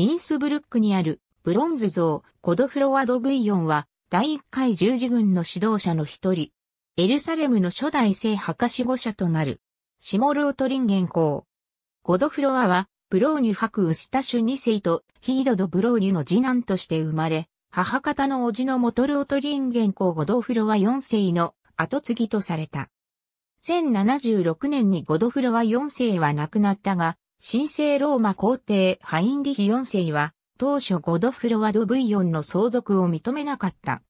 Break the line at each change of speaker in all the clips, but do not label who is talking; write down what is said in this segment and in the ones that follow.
インスブルックにあるブロンズ像ゴドフロワド・グイヨンは第1回十字軍の指導者の一人。エルサレムの初代聖博士護者となる。シモルオトリンゲン公。ゴドフロワはブローニュク・ウスタシュ2世とヒードド・ブローニュの次男として生まれ、母方の叔父のモトルオトリンゲン公ゴドフロワ4世の後継ぎとされた。1076年にゴドフロワ4世は亡くなったが、神聖ローマ皇帝ハインリヒ4世は、当初ゴドフロワド・ブイヨンの相続を認めなかった。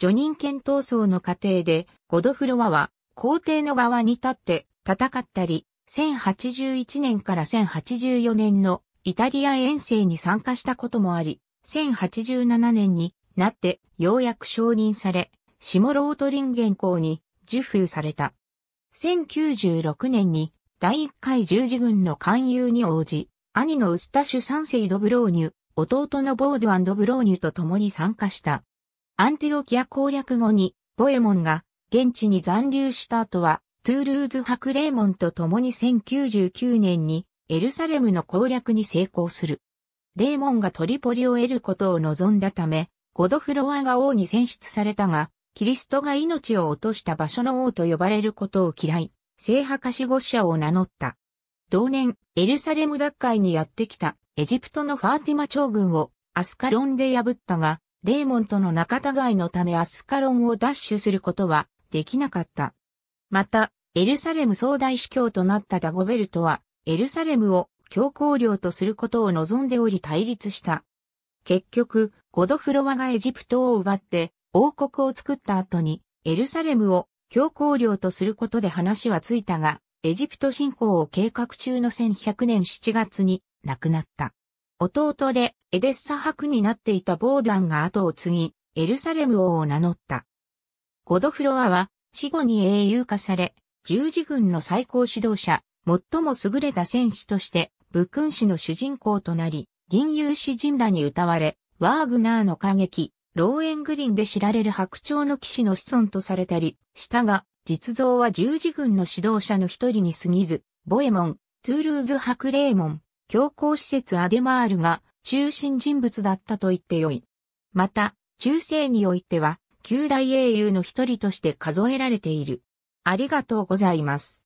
叙任権闘争の過程で、ゴドフロワは皇帝の側に立って戦ったり、1081年から1084年のイタリア遠征に参加したこともあり、1087年になってようやく承認され、シモロートリンゲンに受封された。1096年に第1回十字軍の勧誘に応じ、兄のウスタシュ三世ドブローニュ、弟のボードアンドブローニュと共に参加した。アンティオキア攻略後に、ボエモンが現地に残留した後は、トゥールーズ博レーモンと共に1099年にエルサレムの攻略に成功する。レーモンがトリポリを得ることを望んだため、ゴドフロワが王に選出されたが、キリストが命を落とした場所の王と呼ばれることを嫌い、聖破カシゴシャを名乗った。同年、エルサレム奪回にやってきたエジプトのファーティマ長軍をアスカロンで破ったが、レーモンとの仲違いのためアスカロンを奪取することはできなかった。また、エルサレム総大司教となったダゴベルトは、エルサレムを強行領とすることを望んでおり対立した。結局、ゴドフロワがエジプトを奪って王国を作った後にエルサレムを強行領とすることで話はついたが、エジプト侵攻を計画中の1100年7月に亡くなった。弟でエデッサ博になっていたボーダンが後を継ぎ、エルサレム王を名乗った。ゴドフロアは死後に英雄化され、十字軍の最高指導者、最も優れた戦士として武勲士の主人公となり、銀勇士人らに歌われ、ワーグナーの歌劇、ローエングリンで知られる白鳥の騎士の子孫とされたり、したが、実像は十字軍の指導者の一人に過ぎず、ボエモン、トゥールーズ白霊門、教皇施設アデマールが中心人物だったと言ってよい。また、中世においては、九大英雄の一人として数えられている。ありがとうございます。